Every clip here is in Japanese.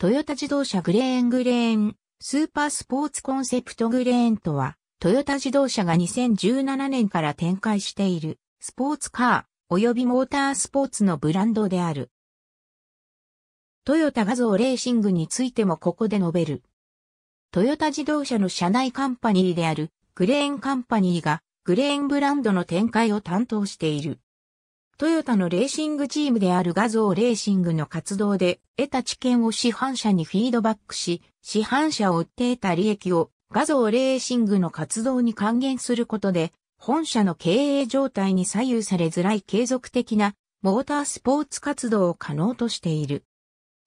トヨタ自動車グレーングレーン、スーパースポーツコンセプトグレーンとは、トヨタ自動車が2017年から展開している、スポーツカー、及びモータースポーツのブランドである。トヨタ画像レーシングについてもここで述べる。トヨタ自動車の社内カンパニーである、グレーンカンパニーが、グレーンブランドの展開を担当している。トヨタのレーシングチームである画像レーシングの活動で得た知見を市販車にフィードバックし、市販車を売って得た利益を画像レーシングの活動に還元することで、本社の経営状態に左右されづらい継続的なモータースポーツ活動を可能としている。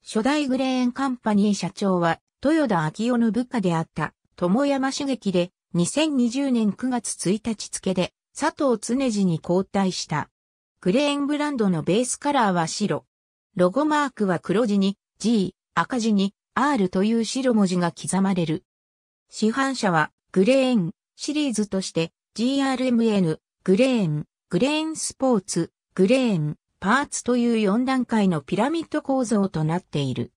初代グレーンカンパニー社長は豊田昭夫の部下であった友山茂樹で2020年9月1日付で佐藤常次に交代した。グレーンブランドのベースカラーは白。ロゴマークは黒字に G、赤字に R という白文字が刻まれる。市販車はグレーンシリーズとして GRMN、グレーン、グレーンスポーツ、グレーン、パーツという4段階のピラミッド構造となっている。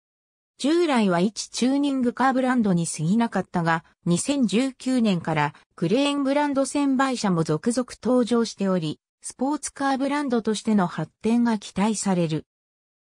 従来は一チューニングカーブランドに過ぎなかったが、2019年からクレーンブランド専売車も続々登場しており、スポーツカーブランドとしての発展が期待される。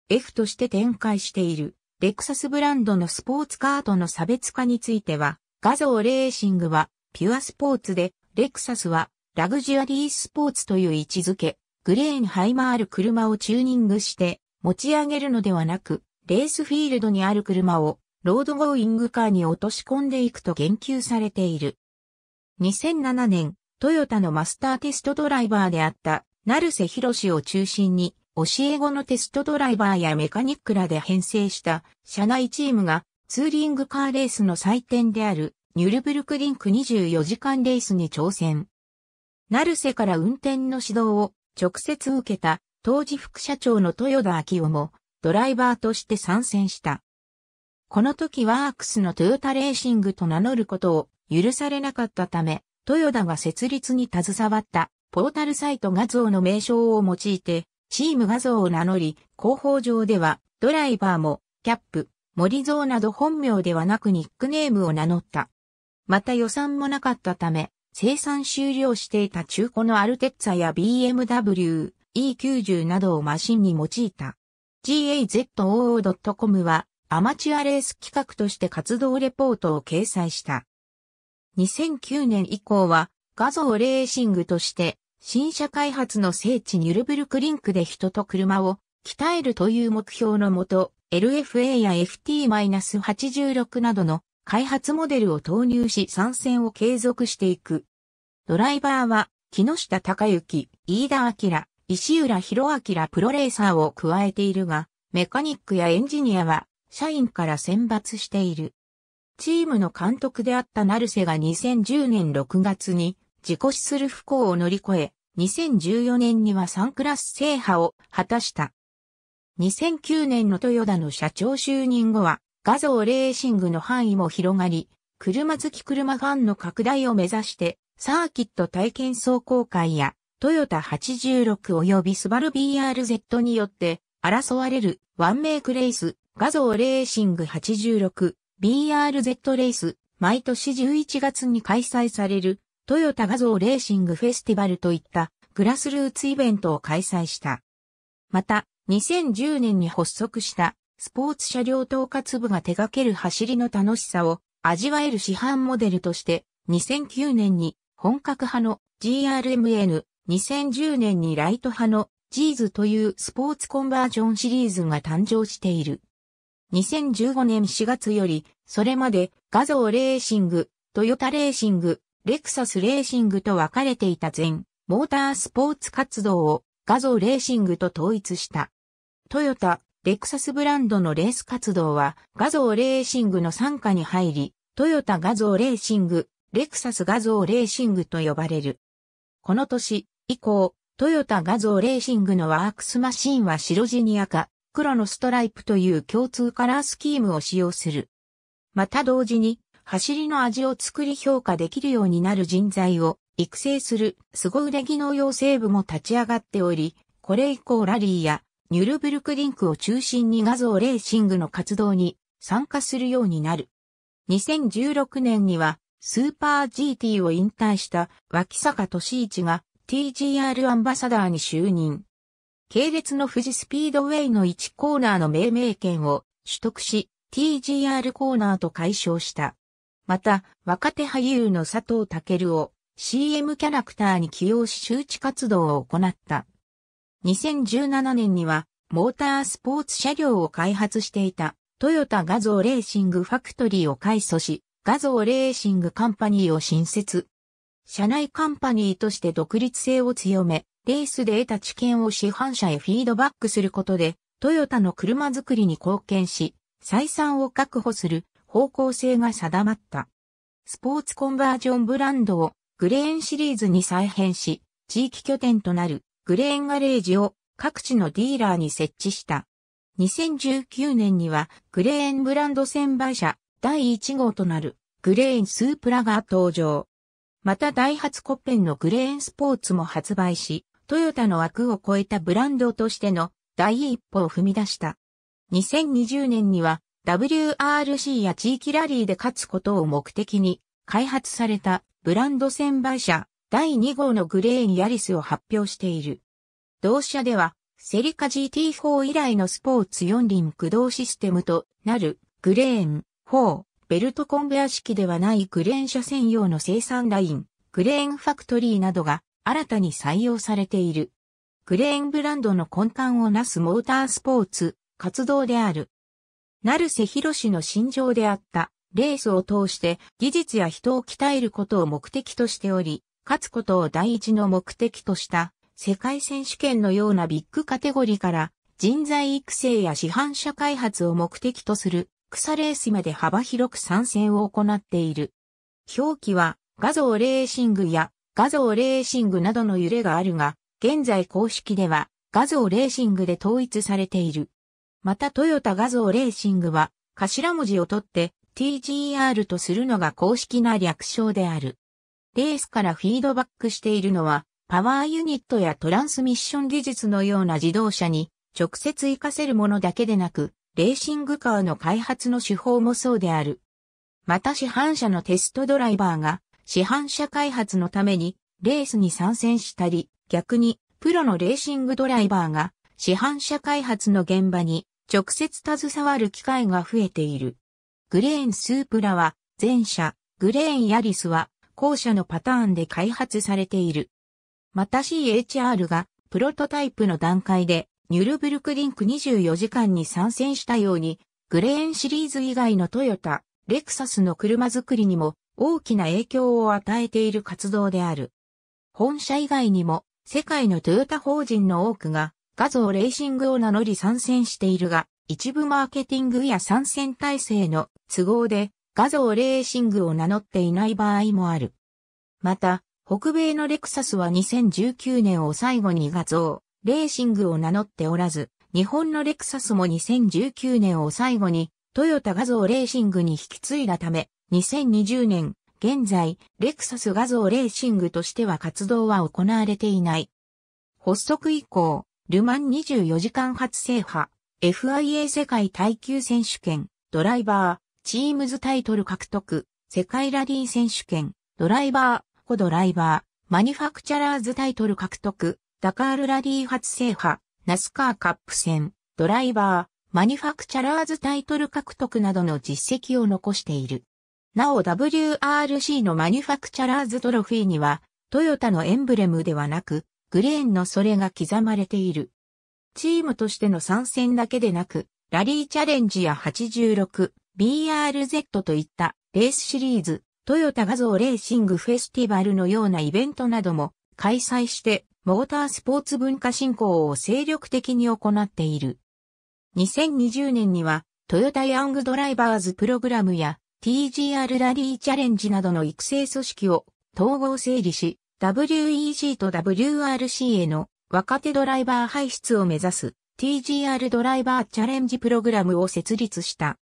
F として展開しているレクサスブランドのスポーツカーとの差別化については、画像レーシングはピュアスポーツで、レクサスはラグジュアリースポーツという位置づけ、グレーンハイマール車をチューニングして持ち上げるのではなく、レースフィールドにある車をロードゴーイングカーに落とし込んでいくと言及されている。2007年、トヨタのマスターテストドライバーであった、成瀬博を中心に、教え子のテストドライバーやメカニックらで編成した社内チームがツーリングカーレースの祭典であるニュルブルクリンク24時間レースに挑戦。成瀬から運転の指導を直接受けた当時副社長の豊田昭夫もドライバーとして参戦した。この時ワークスのトヨタレーシングと名乗ることを許されなかったため、豊田が設立に携わったポータルサイト画像の名称を用いて、チーム画像を名乗り、広報上では、ドライバーも、キャップ、森蔵など本名ではなくニックネームを名乗った。また予算もなかったため、生産終了していた中古のアルテッツァや BMW、E90 などをマシンに用いた。gazoo.com はアマチュアレース企画として活動レポートを掲載した。2009年以降は画像レーシングとして新車開発の聖地ニュルブルクリンクで人と車を鍛えるという目標のもと LFA や FT-86 などの開発モデルを投入し参戦を継続していく。ドライバーは木下隆之、飯田明、石浦博明プロレーサーを加えているが、メカニックやエンジニアは社員から選抜している。チームの監督であったナルセが2010年6月に自己死する不幸を乗り越え、2014年には3クラス制覇を果たした。2009年のトヨタの社長就任後は、画像レーシングの範囲も広がり、車好き車ファンの拡大を目指して、サーキット体験走行会や、トヨタ86及びスバル BRZ によって、争われるワンメイクレース、画像レーシング86、BRZ レース、毎年11月に開催される、トヨタ画像レーシングフェスティバルといったグラスルーツイベントを開催した。また、2010年に発足したスポーツ車両統括部が手掛ける走りの楽しさを味わえる市販モデルとして2009年に本格派の GRMN、2010年にライト派の G's というスポーツコンバージョンシリーズが誕生している。2015年4月より、それまで画像レーシング、トヨタレーシング、レクサスレーシングと分かれていた全、モータースポーツ活動を画像レーシングと統一した。トヨタ、レクサスブランドのレース活動は画像レーシングの参加に入り、トヨタ画像レーシング、レクサス画像レーシングと呼ばれる。この年以降、トヨタ画像レーシングのワークスマシンは白地に赤、黒のストライプという共通カラースキームを使用する。また同時に、走りの味を作り評価できるようになる人材を育成する凄腕技能養成部も立ち上がっており、これ以降ラリーやニュルブルクリンクを中心に画像レーシングの活動に参加するようになる。2016年にはスーパー GT を引退した脇坂俊一が TGR アンバサダーに就任。系列の富士スピードウェイの1コーナーの命名権を取得し、TGR コーナーと解消した。また、若手俳優の佐藤健を CM キャラクターに起用し周知活動を行った。2017年には、モータースポーツ車両を開発していた、トヨタ画像レーシングファクトリーを改組し、画像レーシングカンパニーを新設。社内カンパニーとして独立性を強め、レースで得た知見を市販車へフィードバックすることで、トヨタの車づくりに貢献し、採算を確保する方向性が定まった。スポーツコンバージョンブランドをグレーンシリーズに再編し、地域拠点となるグレーンガレージを各地のディーラーに設置した。2019年にはグレーンブランド専売車第1号となるグレーンスープラが登場。またダイハツコッペンのグレーンスポーツも発売し、トヨタの枠を超えたブランドとしての第一歩を踏み出した。2020年には WRC や地域ラリーで勝つことを目的に開発されたブランド専売車第2号のグレーンヤリスを発表している。同社ではセリカ GT4 以来のスポーツ四輪駆動システムとなるグレーン4ベルトコンベア式ではないグレーン車専用の生産ライングレーンファクトリーなどが新たに採用されている。クレーンブランドの根幹をなすモータースポーツ活動である。成瀬博しの心情であったレースを通して技術や人を鍛えることを目的としており、勝つことを第一の目的とした世界選手権のようなビッグカテゴリーから人材育成や市販車開発を目的とする草レースまで幅広く参戦を行っている。表記は画像レーシングや画像レーシングなどの揺れがあるが、現在公式では画像レーシングで統一されている。またトヨタ画像レーシングは頭文字を取って TGR とするのが公式な略称である。レースからフィードバックしているのはパワーユニットやトランスミッション技術のような自動車に直接活かせるものだけでなく、レーシングカーの開発の手法もそうである。また市販車のテストドライバーが市販車開発のためにレースに参戦したり、逆にプロのレーシングドライバーが市販車開発の現場に直接携わる機会が増えている。グレーンスープラは前者、グレーンヤリスは後者のパターンで開発されている。また CHR がプロトタイプの段階でニュルブルクリンク24時間に参戦したように、グレーンシリーズ以外のトヨタ、レクサスの車作りにも大きな影響を与えている活動である。本社以外にも、世界のトヨタ法人の多くが、画像レーシングを名乗り参戦しているが、一部マーケティングや参戦体制の都合で、画像レーシングを名乗っていない場合もある。また、北米のレクサスは2019年を最後に画像、レーシングを名乗っておらず、日本のレクサスも2019年を最後にトヨタ画像レーシングに引き継いだため、2020年、現在、レクサス画像レーシングとしては活動は行われていない。発足以降、ルマン24時間初制覇、FIA 世界耐久選手権、ドライバー、チームズタイトル獲得、世界ラリー選手権、ドライバー、コドライバー、マニファクチャラーズタイトル獲得、ダカールラリー初制覇、ナスカーカップ戦、ドライバー、マニファクチャラーズタイトル獲得などの実績を残している。なお WRC のマニュファクチャラーズトロフィーには、トヨタのエンブレムではなく、グレーンのそれが刻まれている。チームとしての参戦だけでなく、ラリーチャレンジや86、BRZ といったレースシリーズ、トヨタ画像レーシングフェスティバルのようなイベントなども開催して、モータースポーツ文化振興を精力的に行っている。2020年には、トヨタヤングドライバーズプログラムや、TGR ラリーチャレンジなどの育成組織を統合整理し、WEG と WRC への若手ドライバー輩出を目指す TGR ドライバーチャレンジプログラムを設立した。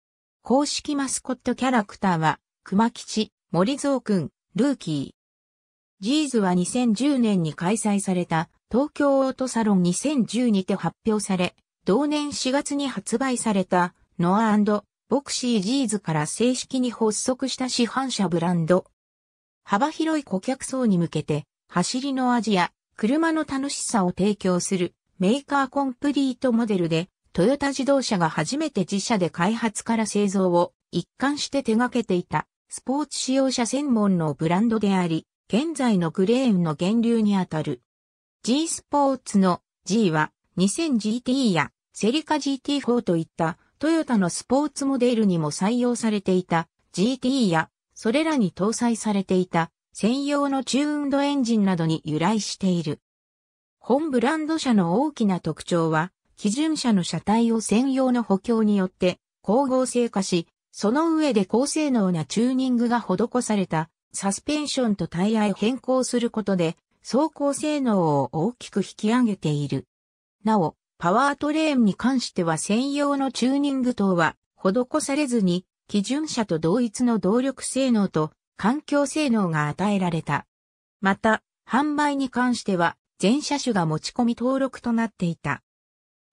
公式マスコットキャラクターは、熊吉、森蔵くん、ルーキー。ジーズは2010年に開催された東京オートサロン2010にて発表され、同年4月に発売されたノアボクシージーズから正式に発足した市販車ブランド。幅広い顧客層に向けて、走りの味や車の楽しさを提供するメーカーコンプリートモデルで、トヨタ自動車が初めて自社で開発から製造を一貫して手掛けていたスポーツ使用車専門のブランドであり、現在のグレーンの源流にあたる。G スポーツの G は 2000GT やセリカ GT4 といったトヨタのスポーツモデルにも採用されていた GT やそれらに搭載されていた専用のチューンドエンジンなどに由来している。本ブランド車の大きな特徴は、基準車の車体を専用の補強によって光合成化し、その上で高性能なチューニングが施されたサスペンションとタイヤへ変更することで走行性能を大きく引き上げている。なお、パワートレーンに関しては専用のチューニング等は施されずに、基準車と同一の動力性能と環境性能が与えられた。また、販売に関しては、全車種が持ち込み登録となっていた。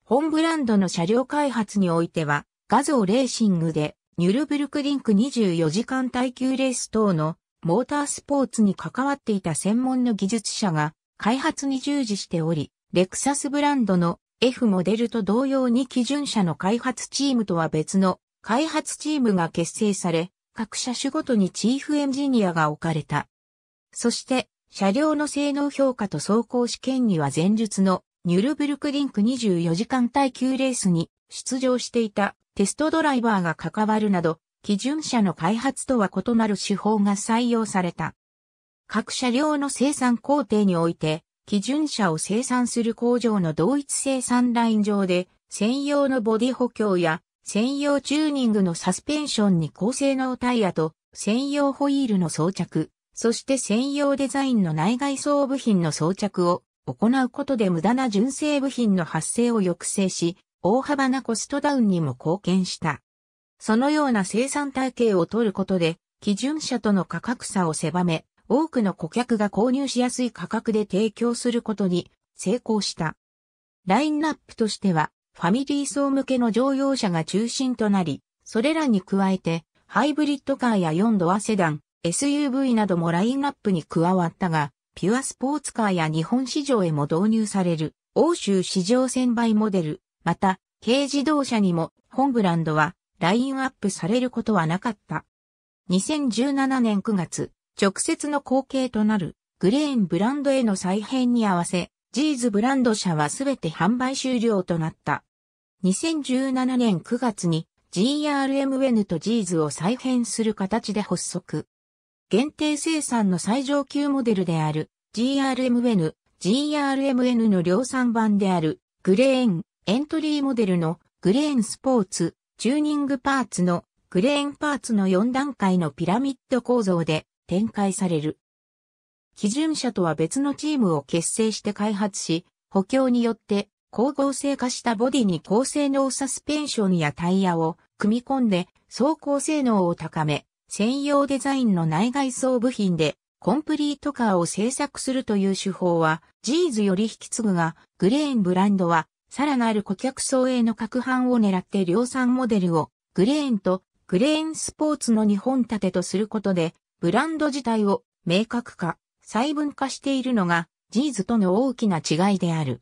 本ブランドの車両開発においては、画像レーシングで、ニュルブルクリンク24時間耐久レース等のモータースポーツに関わっていた専門の技術者が開発に従事しており、レクサスブランドの F モデルと同様に基準車の開発チームとは別の開発チームが結成され、各車種ごとにチーフエンジニアが置かれた。そして、車両の性能評価と走行試験には前述のニュルブルクリンク24時間耐久レースに出場していたテストドライバーが関わるなど、基準車の開発とは異なる手法が採用された。各車両の生産工程において、基準車を生産する工場の同一生産ライン上で、専用のボディ補強や、専用チューニングのサスペンションに高性能タイヤと、専用ホイールの装着、そして専用デザインの内外装部品の装着を行うことで無駄な純正部品の発生を抑制し、大幅なコストダウンにも貢献した。そのような生産体系を取ることで、基準車との価格差を狭め、多くの顧客が購入しやすい価格で提供することに成功した。ラインナップとしては、ファミリー層向けの乗用車が中心となり、それらに加えて、ハイブリッドカーや4ドアセダン、SUV などもラインナップに加わったが、ピュアスポーツカーや日本市場へも導入される、欧州市場1000倍モデル、また、軽自動車にも、本ブランドは、ラインアップされることはなかった。2017年9月、直接の後継となるグレーンブランドへの再編に合わせ、ジーズブランド社はすべて販売終了となった。2017年9月に GRMN とジーズを再編する形で発足。限定生産の最上級モデルである GRMN、GRMN の量産版であるグレーンエントリーモデルのグレーンスポーツチューニングパーツのグレーンパーツの4段階のピラミッド構造で展開される。基準者とは別のチームを結成して開発し、補強によって光合成化したボディに高性能サスペンションやタイヤを組み込んで走行性能を高め、専用デザインの内外装部品でコンプリートカーを製作するという手法は、ジーズより引き継ぐが、グレーンブランドは、さらなる顧客層への拡販を狙って量産モデルを、グレーンとグレーンスポーツの2本立てとすることで、ブランド自体を明確化、細分化しているのが、ジーズとの大きな違いである。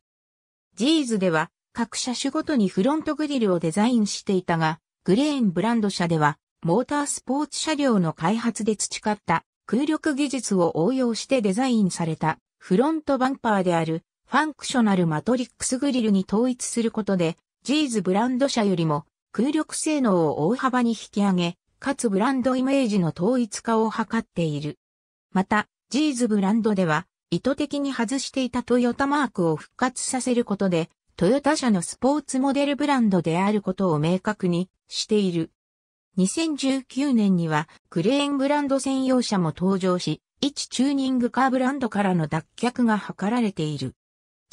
ジーズでは、各車種ごとにフロントグリルをデザインしていたが、グレーンブランド車では、モータースポーツ車両の開発で培った空力技術を応用してデザインされたフロントバンパーであるファンクショナルマトリックスグリルに統一することで、ジーズブランド車よりも空力性能を大幅に引き上げ、かつブランドイメージの統一化を図っている。また、ジーズブランドでは、意図的に外していたトヨタマークを復活させることで、トヨタ社のスポーツモデルブランドであることを明確にしている。2019年にはクレーンブランド専用車も登場し、一チューニングカーブランドからの脱却が図られている。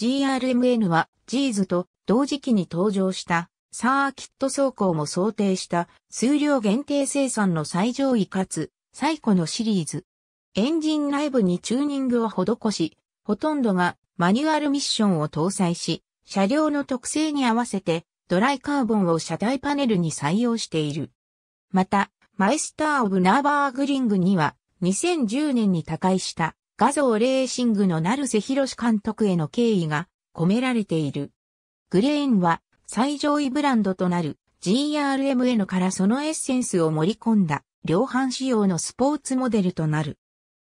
GRMN はジーズと同時期に登場したサーキット走行も想定した数量限定生産の最上位かつ最古のシリーズ。エンジン内部にチューニングを施し、ほとんどがマニュアルミッションを搭載し、車両の特性に合わせてドライカーボンを車体パネルに採用している。また、マイスター・オブ・ナーバーグリングには2010年に他界した画像レーシングの成瀬博監督への敬意が込められている。グレーンは最上位ブランドとなる GRMN からそのエッセンスを盛り込んだ量販仕様のスポーツモデルとなる。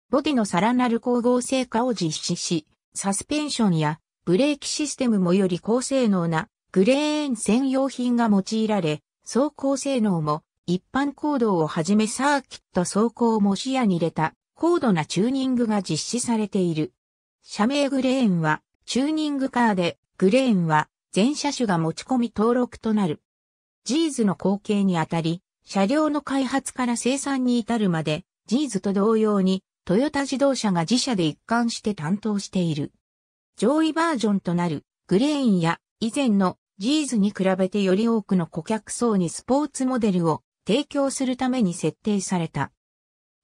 ボディのさらなる光合成化を実施し、サスペンションやブレーキシステムもより高性能なグレーン専用品が用いられ、走行性能も一般行動をはじめサーキット走行も視野に入れた高度なチューニングが実施されている。社名グレーンはチューニングカーで、グレーンは全車種が持ち込み登録となる。ジーズの後継にあたり、車両の開発から生産に至るまで、ジーズと同様に、トヨタ自動車が自社で一貫して担当している。上位バージョンとなるグレーンや以前のジーズに比べてより多くの顧客層にスポーツモデルを提供するために設定された。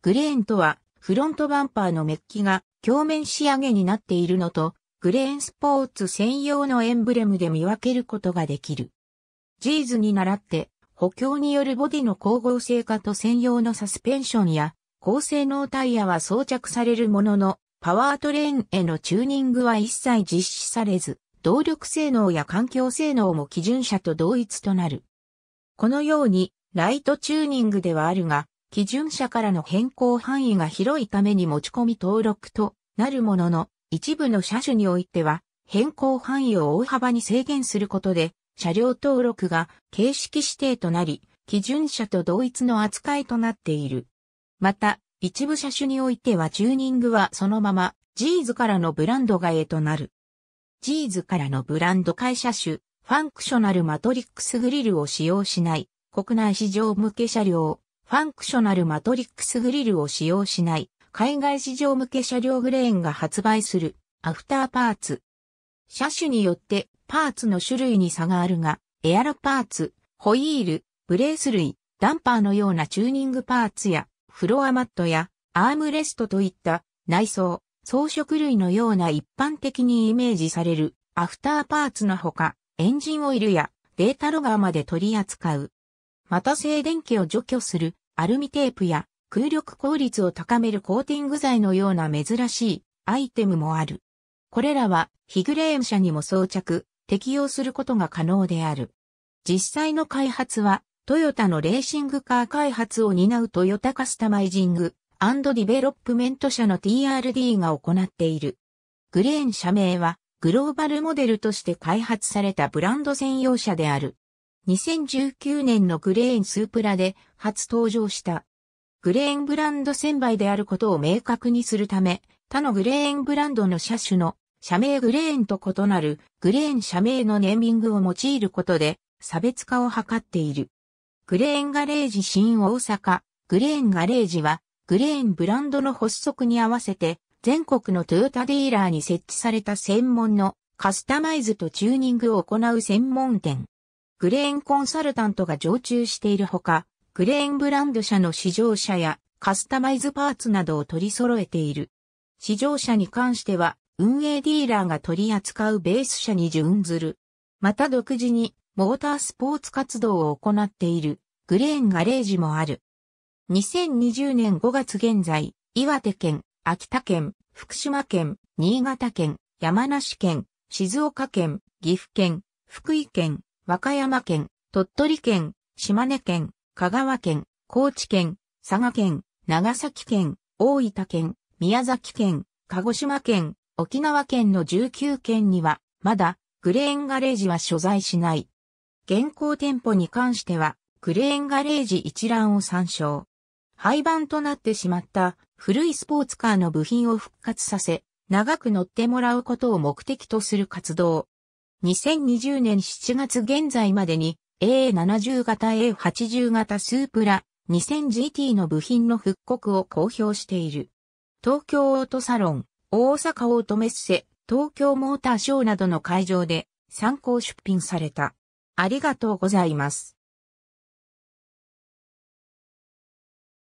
グレーンとはフロントバンパーのメッキが鏡面仕上げになっているのとグレーンスポーツ専用のエンブレムで見分けることができる。ジーズに倣って、補強によるボディの光合成化と専用のサスペンションや高性能タイヤは装着されるものの、パワートレーンへのチューニングは一切実施されず、動力性能や環境性能も基準車と同一となる。このように、ライトチューニングではあるが、基準車からの変更範囲が広いために持ち込み登録となるものの、一部の車種においては、変更範囲を大幅に制限することで、車両登録が形式指定となり、基準車と同一の扱いとなっている。また、一部車種においてはチューニングはそのまま、ジーズからのブランド替えとなる。ジーズからのブランド会社種、ファンクショナルマトリックスグリルを使用しない、国内市場向け車両、ファンクショナルマトリックスグリルを使用しない、海外市場向け車両グレーンが発売するアフターパーツ。車種によってパーツの種類に差があるが、エアロパーツ、ホイール、ブレース類、ダンパーのようなチューニングパーツや、フロアマットやアームレストといった内装、装飾類のような一般的にイメージされるアフターパーツのほか、エンジンオイルやデータロガーまで取り扱う。また静電気を除去するアルミテープや空力効率を高めるコーティング剤のような珍しいアイテムもある。これらはヒグレーム社にも装着、適用することが可能である。実際の開発は、トヨタのレーシングカー開発を担うトヨタカスタマイジングディベロップメント社の TRD が行っている。グレーン社名は、グローバルモデルとして開発されたブランド専用車である。2019年のグレーンスープラで初登場したグレーンブランド1000倍であることを明確にするため、他のグレーンブランドの車種の社名グレーンと異なるグレーン社名のネーミングを用いることで差別化を図っている。グレーンガレージ新大阪、グレーンガレージはグレーンブランドの発足に合わせて全国のトヨタディーラーに設置された専門のカスタマイズとチューニングを行う専門店。グレーンコンサルタントが常駐しているほか、グレーンブランド社の試乗車やカスタマイズパーツなどを取り揃えている。試乗車に関しては、運営ディーラーが取り扱うベース車に準ずる。また独自に、モータースポーツ活動を行っている、グレーンガレージもある。2020年5月現在、岩手県、秋田県、福島県、新潟県、山梨県、静岡県、岐阜県、福井県、和歌山県、鳥取県、島根県、香川県、高知県、佐賀県、長崎県、大分県、宮崎県、鹿児島県、沖縄県の19県には、まだ、グレーンガレージは所在しない。現行店舗に関しては、グレーンガレージ一覧を参照。廃盤となってしまった古いスポーツカーの部品を復活させ、長く乗ってもらうことを目的とする活動。2020年7月現在までに A70 型 A80 型スープラ 2000GT の部品の復刻を公表している。東京オートサロン、大阪オートメッセ、東京モーターショーなどの会場で参考出品された。ありがとうございます。